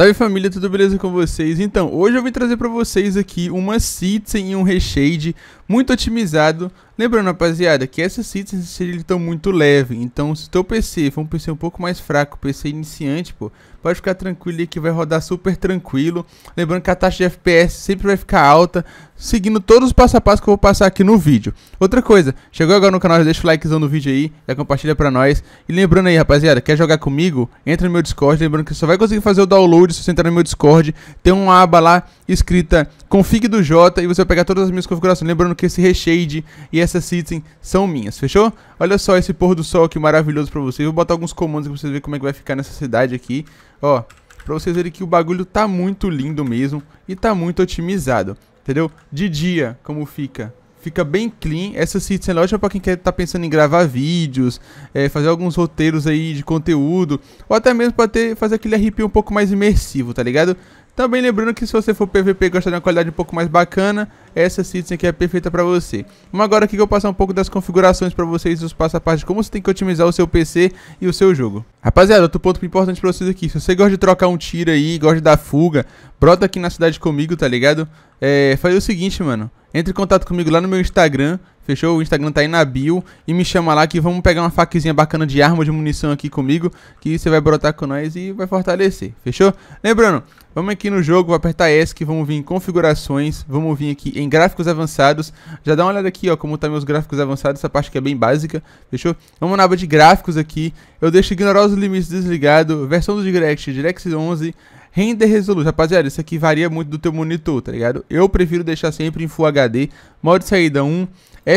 Salve família, tudo beleza com vocês? Então, hoje eu vim trazer para vocês aqui uma Citizen e um reshade muito otimizado Lembrando, rapaziada, que essas citizens estão muito leve, então se teu PC for um PC um pouco mais fraco, PC iniciante, pô, pode ficar tranquilo que vai rodar super tranquilo. Lembrando que a taxa de FPS sempre vai ficar alta, seguindo todos os passo a passo que eu vou passar aqui no vídeo. Outra coisa, chegou agora no canal, já deixa o likezão no vídeo aí, já compartilha pra nós. E lembrando aí, rapaziada, quer jogar comigo? Entra no meu Discord, lembrando que você só vai conseguir fazer o download se você entrar no meu Discord. Tem uma aba lá escrita config do J e você vai pegar todas as minhas configurações. Lembrando que esse reshade e essa essas seeds são minhas, fechou? Olha só esse pôr do sol aqui maravilhoso pra vocês. Vou botar alguns comandos pra vocês verem como é que vai ficar nessa cidade aqui. Ó, pra vocês verem que o bagulho tá muito lindo mesmo e tá muito otimizado, entendeu? De dia, como fica, fica bem clean. Essa Citizen é ótima para quem quer tá pensando em gravar vídeos, é, fazer alguns roteiros aí de conteúdo, ou até mesmo para ter fazer aquele RP um pouco mais imersivo, tá ligado? Também lembrando que se você for PVP e gostar de uma qualidade um pouco mais bacana, essa Citizen aqui é perfeita para você. Mas agora aqui que eu vou passar um pouco das configurações para vocês, os passo a passo de como você tem que otimizar o seu PC e o seu jogo. Rapaziada, outro ponto importante para vocês aqui, se você gosta de trocar um tiro aí, gosta de dar fuga, brota aqui na cidade comigo, tá ligado? É, faz o seguinte, mano, entre em contato comigo lá no meu Instagram, Fechou? O Instagram tá aí na bio. E me chama lá que vamos pegar uma faquezinha bacana de arma, de munição aqui comigo. Que você vai brotar com nós e vai fortalecer. Fechou? Lembrando, vamos aqui no jogo, vou apertar S, que vamos vir em configurações. Vamos vir aqui em gráficos avançados. Já dá uma olhada aqui, ó, como tá meus gráficos avançados. Essa parte que é bem básica. Fechou? Vamos na aba de gráficos aqui. Eu deixo ignorar os limites desligado. Versão do Direct, Direct 11. Render resolução rapaziada, isso aqui varia muito do teu monitor, tá ligado? Eu prefiro deixar sempre em Full HD, modo de saída 1,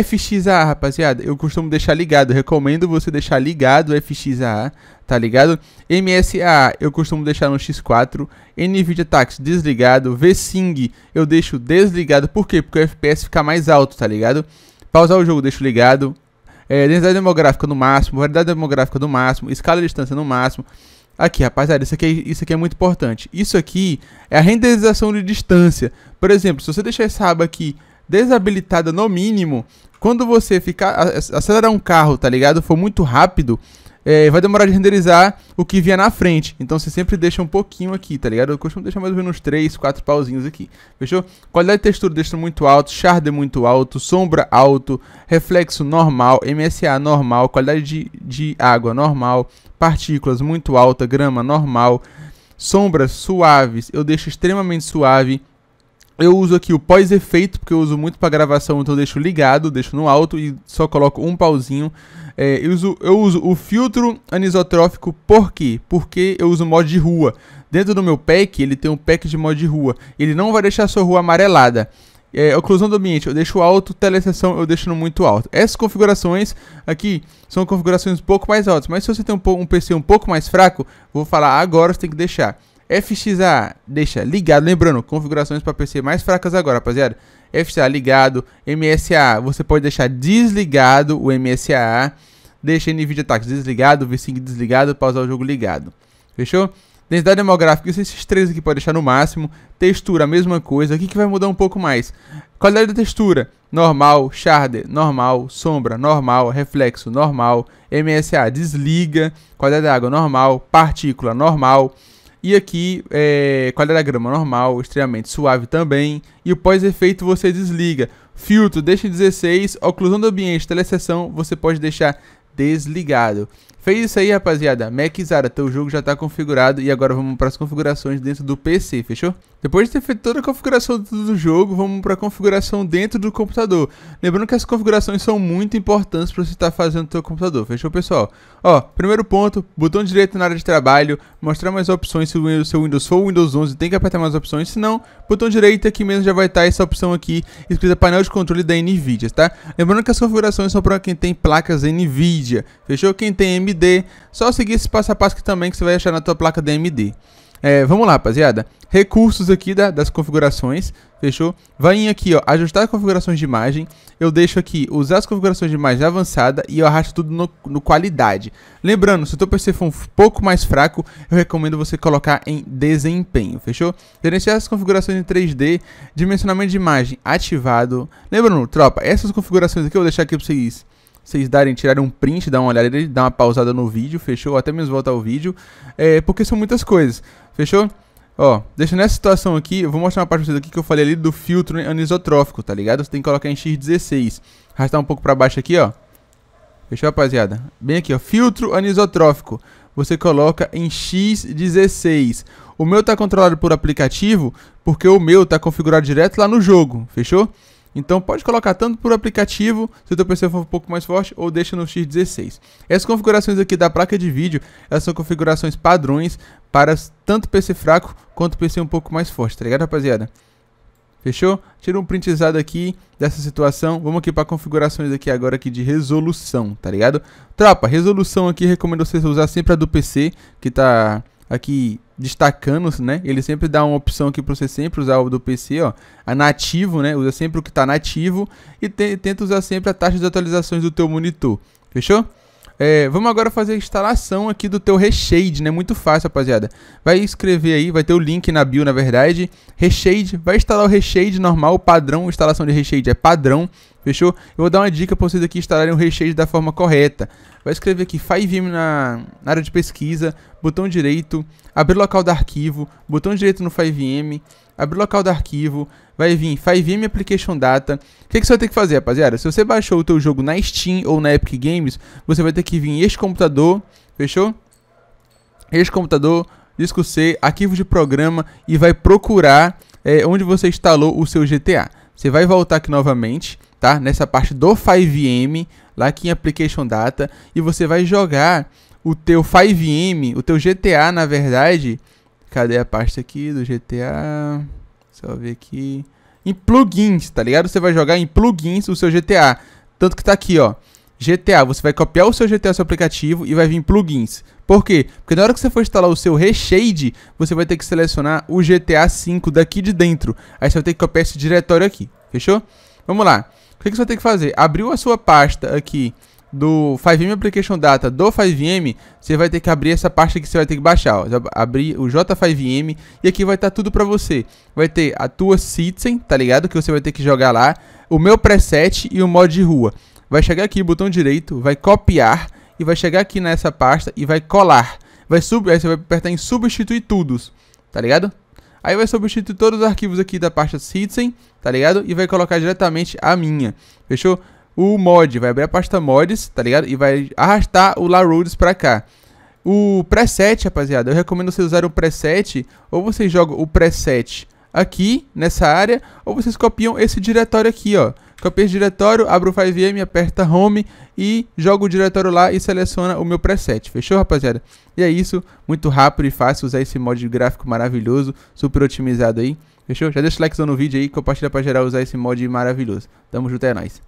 FXA, rapaziada, eu costumo deixar ligado. Recomendo você deixar ligado FXA, tá ligado? MSA, eu costumo deixar no X4. NVIDIA Tax, desligado. VSync, eu deixo desligado. Por quê? Porque o FPS fica mais alto, tá ligado? Pausar o jogo, deixo ligado. É, densidade demográfica no máximo, variedade demográfica no máximo, escala de distância no máximo. Aqui, rapaziada, isso aqui, isso aqui é muito importante. Isso aqui é a renderização de distância. Por exemplo, se você deixar essa aba aqui desabilitada no mínimo, quando você ficar acelerar um carro, tá ligado? For muito rápido, é, vai demorar de renderizar o que vier na frente. Então você sempre deixa um pouquinho aqui, tá ligado? Eu costumo deixar mais ou menos uns 3, 4 pauzinhos aqui. Fechou? Qualidade de textura deixa muito alto, shader é muito alto, sombra alto, reflexo normal, MSA normal, qualidade de, de água normal, partículas muito alta, grama normal, sombras suaves, eu deixo extremamente suave. Eu uso aqui o pós-efeito, porque eu uso muito para gravação, então eu deixo ligado, deixo no alto e só coloco um pauzinho. É, eu, uso, eu uso o filtro anisotrófico por quê? Porque eu uso mod de rua. Dentro do meu pack, ele tem um pack de mod de rua. Ele não vai deixar a sua rua amarelada. É, oclusão do ambiente eu deixo alto, teleseção eu deixo no muito alto. Essas configurações aqui são configurações um pouco mais altas, mas se você tem um, um PC um pouco mais fraco, vou falar agora, você tem que deixar. FXA, deixa ligado. Lembrando, configurações para PC mais fracas agora, rapaziada. FXA ligado, MSA, você pode deixar desligado o MSA. Deixa NVIDIA Tax desligado, VSync desligado, pausar o jogo ligado. Fechou? Densidade demográfica, esses três aqui pode deixar no máximo. Textura, a mesma coisa. Aqui que vai mudar um pouco mais. Qualidade da textura, normal. Sharder, normal. Sombra, normal. Reflexo, normal. MSA, desliga. Qualidade da água, normal. Partícula, normal. E aqui, é, qualidade da grama normal, extremamente suave também. E o pós-efeito você desliga. Filtro deixa 16, oclusão do ambiente, teleseção, você pode deixar desligado. Fez isso aí, rapaziada. Mac Zara, teu jogo já está configurado e agora vamos para as configurações dentro do PC, fechou? Depois de ter feito toda a configuração do jogo, vamos para a configuração dentro do computador. Lembrando que as configurações são muito importantes para você estar tá fazendo no seu computador, fechou pessoal? Ó, primeiro ponto, botão direito na área de trabalho, mostrar mais opções se o seu Windows for o Windows 11 tem que apertar mais opções, se não, botão direito aqui mesmo já vai estar tá essa opção aqui, escrita painel de controle da NVIDIA, tá? Lembrando que as configurações são para quem tem placas NVIDIA, fechou? Quem tem AMD, só seguir esse passo a passo que também que você vai achar na tua placa da AMD. É, vamos lá, rapaziada. Recursos aqui da, das configurações, fechou? Vai em aqui, ó, ajustar configurações de imagem. Eu deixo aqui, usar as configurações de imagem avançada e eu arrasto tudo no, no qualidade. Lembrando, se o teu PC for um pouco mais fraco, eu recomendo você colocar em desempenho, fechou? Gerenciar as configurações em 3D, dimensionamento de imagem ativado. Lembrando, tropa, essas configurações aqui eu vou deixar aqui pra vocês vocês darem, tirarem um print, dar uma olhada, dar uma pausada no vídeo, fechou? Até mesmo voltar o vídeo, é, porque são muitas coisas. Fechou? Ó, deixa nessa situação aqui, eu vou mostrar uma parte pra vocês aqui que eu falei ali do filtro anisotrófico, tá ligado? Você tem que colocar em X16. Arrastar um pouco pra baixo aqui, ó. Fechou, rapaziada? Bem aqui, ó, filtro anisotrófico. Você coloca em X16. O meu tá controlado por aplicativo, porque o meu tá configurado direto lá no jogo, fechou? Então pode colocar tanto por aplicativo, se o teu PC for um pouco mais forte, ou deixa no X16. Essas configurações aqui da placa de vídeo, elas são configurações padrões para tanto PC fraco quanto PC um pouco mais forte, tá ligado rapaziada? Fechou? Tira um printzado aqui dessa situação. Vamos aqui para configurações aqui agora aqui de resolução, tá ligado? Tropa, resolução aqui recomendo vocês usar sempre a do PC, que tá aqui destacando, né? Ele sempre dá uma opção aqui para você sempre usar o do PC, ó, a nativo, né? Usa sempre o que está nativo e te, tenta usar sempre a taxa de atualizações do teu monitor. Fechou? É, vamos agora fazer a instalação aqui do teu Reshade, né? Muito fácil, rapaziada. Vai escrever aí, vai ter o link na bio, na verdade. Reshade, vai instalar o Reshade normal, padrão. Instalação de Reshade é padrão, fechou? Eu vou dar uma dica para vocês aqui instalarem o Reshade da forma correta. Vai escrever aqui 5M na, na área de pesquisa, botão direito, abrir local do arquivo, botão direito no 5M, abrir o local do arquivo, vai vir 5M Application Data. O que, que você vai ter que fazer, rapaziada? Se você baixou o teu jogo na Steam ou na Epic Games, você vai ter que vir em este computador, fechou? Este computador, disco C, arquivo de programa e vai procurar é, onde você instalou o seu GTA. Você vai voltar aqui novamente, tá? Nessa parte do 5M, lá aqui em Application Data, e você vai jogar o teu 5M, o teu GTA, na verdade, Cadê a pasta aqui do GTA? Só ver aqui. Em plugins, tá ligado? Você vai jogar em plugins o seu GTA. Tanto que tá aqui, ó. GTA, você vai copiar o seu GTA o seu aplicativo e vai vir plugins. Por quê? Porque na hora que você for instalar o seu reshade, você vai ter que selecionar o GTA V daqui de dentro. Aí você vai ter que copiar esse diretório aqui, fechou? Vamos lá. O que você vai ter que fazer? Abriu a sua pasta aqui do 5M Application Data do 5M, você vai ter que abrir essa parte que você vai ter que baixar. Ó. Abrir o J5M e aqui vai estar tá tudo para você. Vai ter a tua citizen, tá ligado? Que você vai ter que jogar lá. O meu preset e o mod de rua. Vai chegar aqui, botão direito, vai copiar e vai chegar aqui nessa pasta e vai colar. Vai sub... Aí você vai apertar em substituir todos, tá ligado? Aí vai substituir todos os arquivos aqui da pasta citizen, tá ligado? E vai colocar diretamente a minha, fechou? o mod, vai abrir a pasta mods, tá ligado? E vai arrastar o LaRoads pra cá. O preset, rapaziada, eu recomendo vocês usarem o preset, ou vocês jogam o preset aqui, nessa área, ou vocês copiam esse diretório aqui, ó. Copia esse diretório, abro o 5M, aperta Home e joga o diretório lá e seleciona o meu preset. Fechou, rapaziada? E é isso, muito rápido e fácil usar esse mod gráfico maravilhoso, super otimizado aí. Fechou? Já deixa o likezão no vídeo aí, compartilha pra geral usar esse mod maravilhoso. Tamo junto, é nóis.